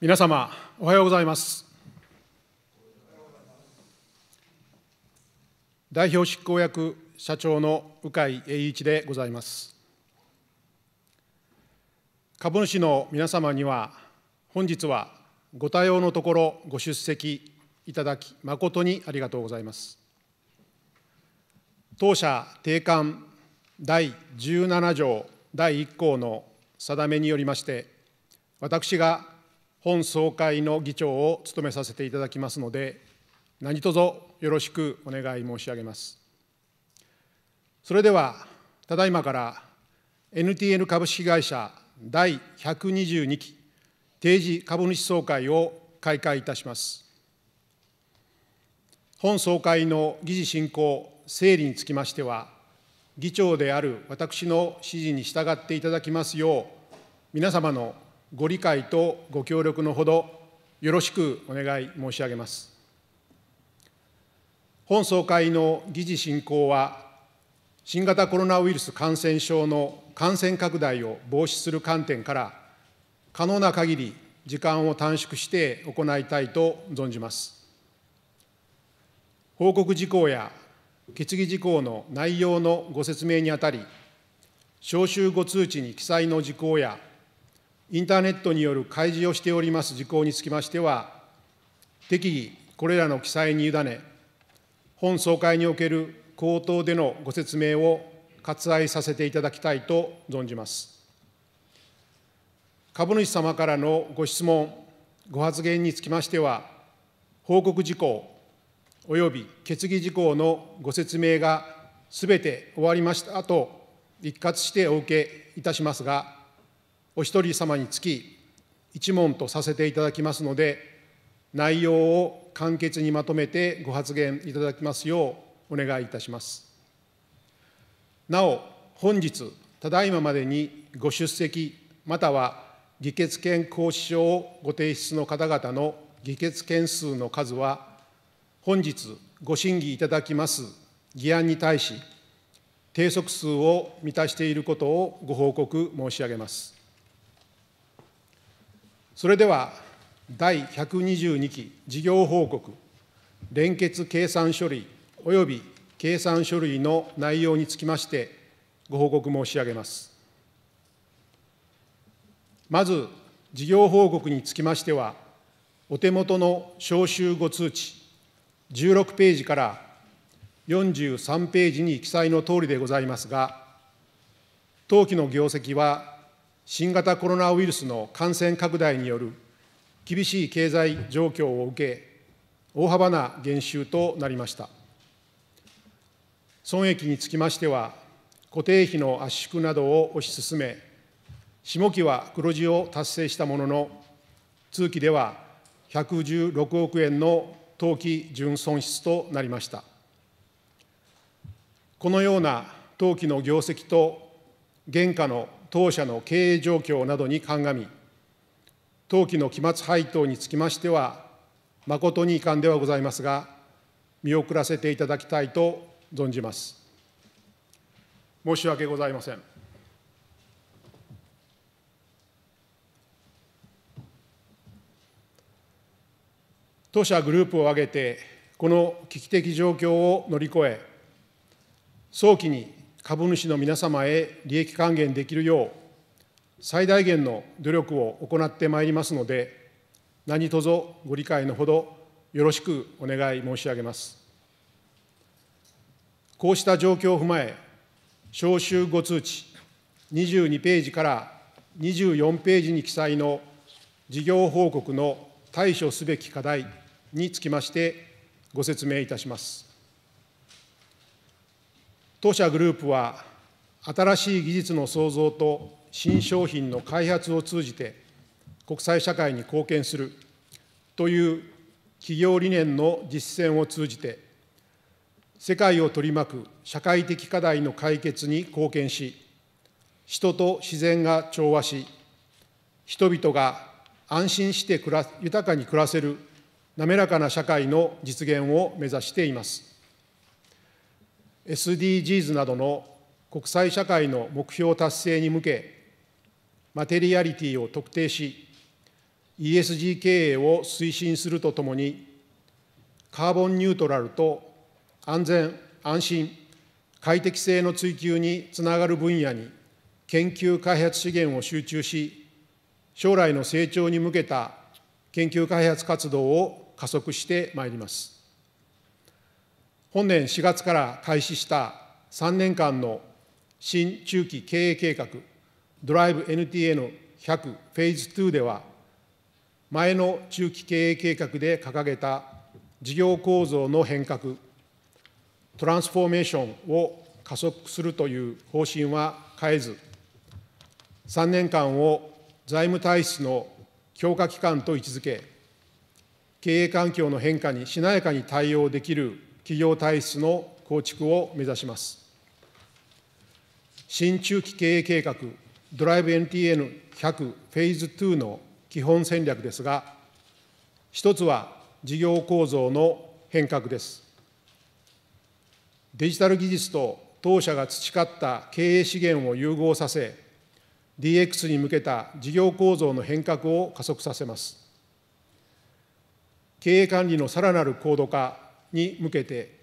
皆様おはようございます代表執行役社長の鵜飼栄一でございます株主の皆様には本日はご対応のところご出席いただき誠にありがとうございます当社定款第17条第1項の定めによりまして私が本総会の議長を務めさせていただきますので、何卒よろしくお願い申し上げます。それでは、ただいまから NTN 株式会社第122期定時株主総会を開会いたします。本総会の議事進行、整理につきましては、議長である私の指示に従っていただきますよう、皆様のご理解とご協力のほどよろしくお願い申し上げます。本総会の議事進行は、新型コロナウイルス感染症の感染拡大を防止する観点から、可能な限り時間を短縮して行いたいと存じます。報告事項や決議事項の内容のご説明にあたり、招集後通知に記載の事項やインターネットによる開示をしております事項につきましては、適宜これらの記載に委ね、本総会における口頭でのご説明を割愛させていただきたいと存じます。株主様からのご質問、ご発言につきましては、報告事項及び決議事項のご説明がすべて終わりましたと一括してお受けいたしますが、お一人様につき一問とさせていただきますので、内容を簡潔にまとめてご発言いただきますようお願いいたします。なお、本日、ただいままでにご出席または議決権行使書をご提出の方々の議決件数の数は、本日ご審議いただきます議案に対し、定則数を満たしていることをご報告申し上げます。それでは第122期事業報告、連結計算書類及び計算書類の内容につきまして、ご報告申し上げます。まず、事業報告につきましては、お手元の招集後通知16ページから43ページに記載のとおりでございますが、当期の業績は新型コロナウイルスの感染拡大による厳しい経済状況を受け、大幅な減収となりました。損益につきましては、固定費の圧縮などを推し進め、下期は黒字を達成したものの、通期では116億円の当期純損失となりました。このような当期の業績と原価の当社の経営状況などに鑑み、当期の期末配当につきましては、誠に遺憾ではございますが、見送らせていただきたいと存じます。申し訳ございません。当社グループを挙げて、この危機的状況を乗り越え、早期に株主の皆様へ利益還元できるよう、最大限の努力を行ってまいりますので、何卒ご理解のほどよろしくお願い申し上げます。こうした状況を踏まえ、招集ご通知22ページから24ページに記載の事業報告の対処すべき課題につきましてご説明いたします。当社グループは、新しい技術の創造と新商品の開発を通じて、国際社会に貢献するという企業理念の実践を通じて、世界を取り巻く社会的課題の解決に貢献し、人と自然が調和し、人々が安心して暮ら豊かに暮らせる滑らかな社会の実現を目指しています。SDGs などの国際社会の目標達成に向け、マテリアリティを特定し、ESG 経営を推進するとともに、カーボンニュートラルと安全・安心、快適性の追求につながる分野に研究開発資源を集中し、将来の成長に向けた研究開発活動を加速してまいります。本年4月から開始した3年間の新中期経営計画、ドライブ NTN100 フェーズ2では、前の中期経営計画で掲げた事業構造の変革、トランスフォーメーションを加速するという方針は変えず、3年間を財務体質の強化期間と位置づけ、経営環境の変化にしなやかに対応できる企業体質の構築を目指します。新中期経営計画、ドライブ NTN100 フェーズ2の基本戦略ですが、一つは事業構造の変革です。デジタル技術と当社が培った経営資源を融合させ、DX に向けた事業構造の変革を加速させます。経営管理のさらなる高度化に向けて、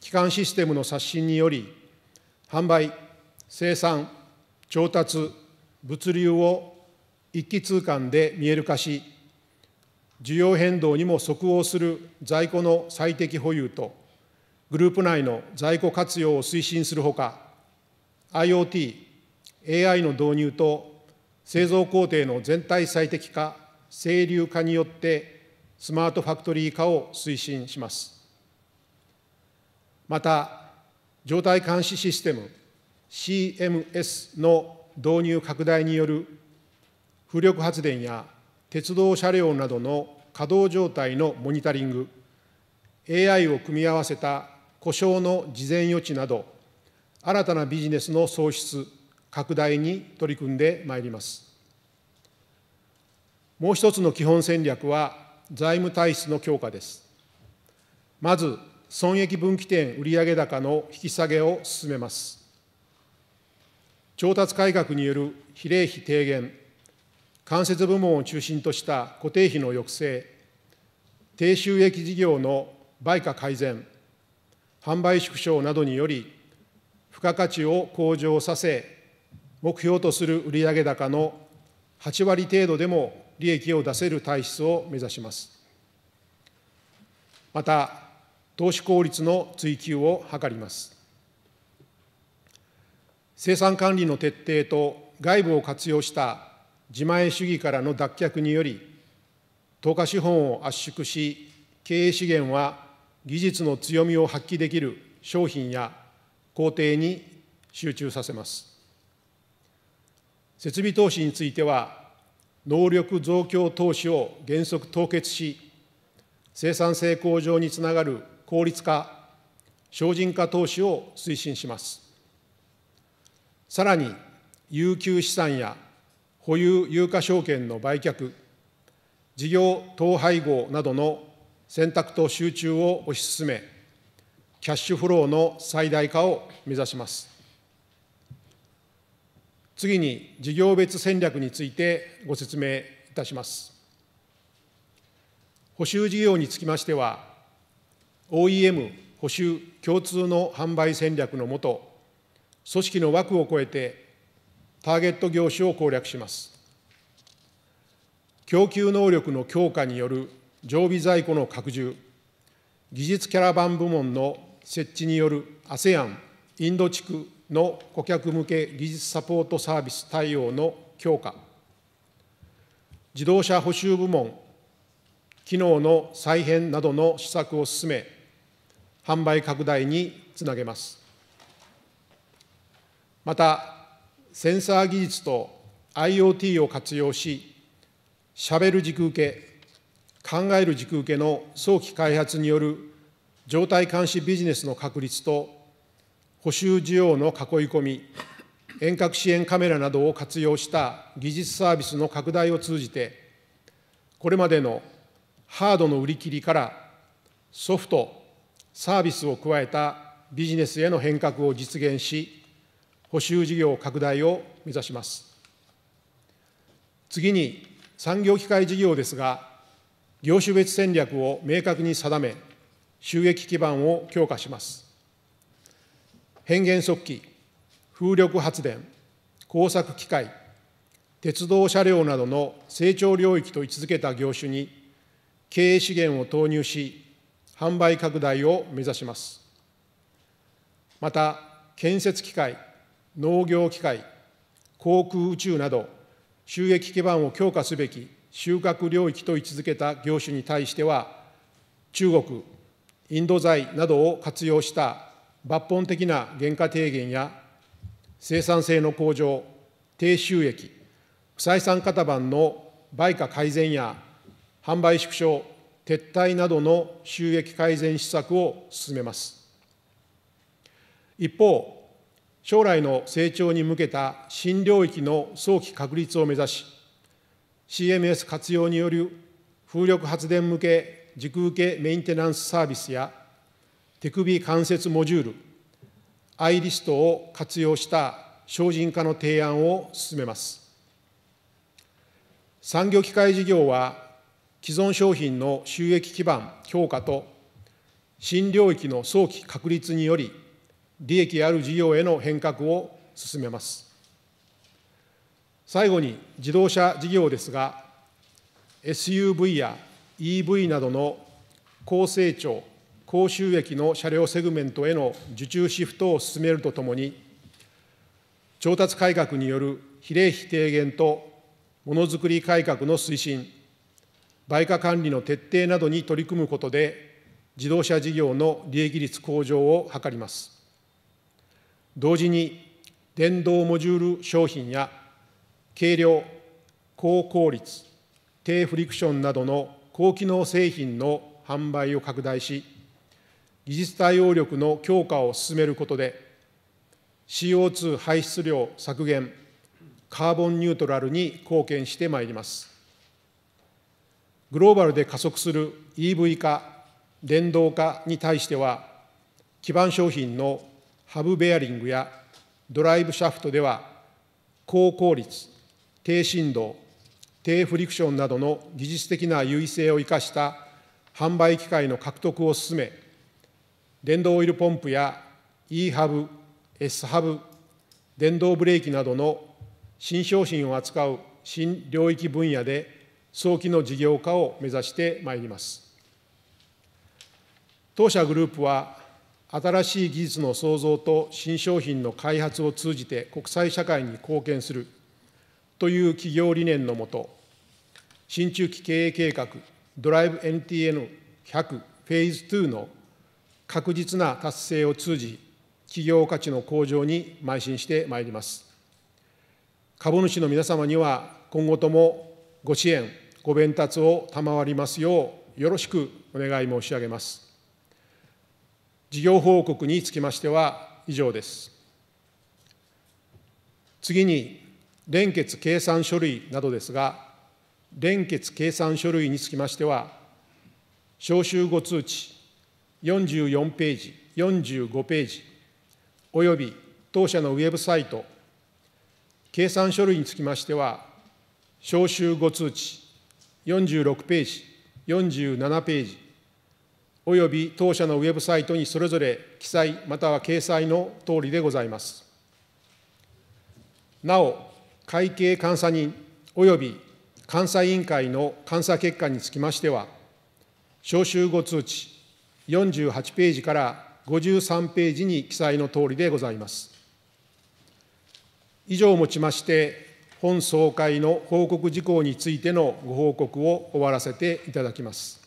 基幹システムの刷新により、販売、生産、調達、物流を一気通貫で見える化し、需要変動にも即応する在庫の最適保有と、グループ内の在庫活用を推進するほか、IoT、AI の導入と製造工程の全体最適化、清流化によってスマートファクトリー化を推進します。また、状態監視システム CMS の導入拡大による風力発電や鉄道車両などの稼働状態のモニタリング、AI を組み合わせた故障の事前予知など、新たなビジネスの創出、拡大に取り組んでまいります。もう一つの基本戦略は、財務体質の強化です。まず、損益分岐点売上高の引き下げを進めます。調達改革による比例費低減、間接部門を中心とした固定費の抑制、低収益事業の売価改善、販売縮小などにより、付加価値を向上させ、目標とする売上高の8割程度でも利益を出せる体質を目指します。また、投資効率の追求を図ります。生産管理の徹底と外部を活用した自前主義からの脱却により、投下資本を圧縮し、経営資源は技術の強みを発揮できる商品や工程に集中させます。設備投資については、能力増強投資を原則凍結し、生産性向上につながる効率化、精進化投資を推進します。さらに、有給資産や保有有価証券の売却、事業統廃合などの選択と集中を推し進め、キャッシュフローの最大化を目指します。次に事業別戦略についてご説明いたします。補修事業につきましては、OEM 補修共通の販売戦略のもと、組織の枠を超えてターゲット業種を攻略します。供給能力の強化による常備在庫の拡充、技術キャラバン部門の設置による ASEAN インド地区の顧客向け技術サポートサービス対応の強化、自動車補修部門、機能の再編などの施策を進め、販売拡大につなげます。また、センサー技術と IoT を活用し、しゃべる軸受け、考える軸受けの早期開発による状態監視ビジネスの確立と、補修需要の囲い込み、遠隔支援カメラなどを活用した技術サービスの拡大を通じて、これまでのハードの売り切りからソフト、サービスを加えたビジネスへの変革を実現し、補修事業拡大を目指します。次に、産業機械事業ですが、業種別戦略を明確に定め、収益基盤を強化します。変幻速機、風力発電、工作機械、鉄道車両などの成長領域と位置づけた業種に、経営資源を投入し、販売拡大を目指します。また、建設機械、農業機械、航空宇宙など、収益基盤を強化すべき収穫領域と位置づけた業種に対しては、中国、インド材などを活用した抜本的な原価低減や生産性の向上、低収益、不採算型番の売価改善や販売縮小撤退などの収益改善施策を進めます。一方、将来の成長に向けた新領域の早期確立を目指し、CMS 活用による風力発電向け軸受けメンテナンスサービスや手首関節モジュール、アイリストを活用した精進化の提案を進めます。産業機械事業は既存商品の収益基盤強化と、新領域の早期確立により、利益ある事業への変革を進めます。最後に自動車事業ですが、SUV や EV などの高成長、高収益の車両セグメントへの受注シフトを進めるとともに、調達改革による比例費低減とものづくり改革の推進、売価管理の徹底などに取り組むことで、自動車事業の利益率向上を図ります。同時に、電動モジュール商品や、軽量、高効率、低フリクションなどの高機能製品の販売を拡大し、技術対応力の強化を進めることで、CO2 排出量削減、カーボンニュートラルに貢献してまいります。グローバルで加速する EV 化、電動化に対しては、基盤商品のハブベアリングやドライブシャフトでは、高効率、低振動、低フリクションなどの技術的な優位性を生かした販売機会の獲得を進め、電動オイルポンプや E ハブ、S ハブ、電動ブレーキなどの新商品を扱う新領域分野で早期の事業化を目指してまいります。当社グループは、新しい技術の創造と新商品の開発を通じて国際社会に貢献するという企業理念のもと、新中期経営計画、ドライブ NTN100 フェーズ2の確実な達成を通じ、企業価値の向上に邁進してまいります。株主の皆様には今後ともご支援ご鞭達を賜りますようよろしくお願い申し上げます。事業報告につきましては以上です。次に、連結計算書類などですが、連結計算書類につきましては、招集後通知44ページ、45ページ、および当社のウェブサイト、計算書類につきましては、招集後通知46ページ、47ページ、および当社のウェブサイトにそれぞれ記載または掲載の通りでございます。なお、会計監査人および監査委員会の監査結果につきましては、招集後通知48ページから53ページに記載の通りでございます。以上をもちまして、本総会の報告事項についてのご報告を終わらせていただきます。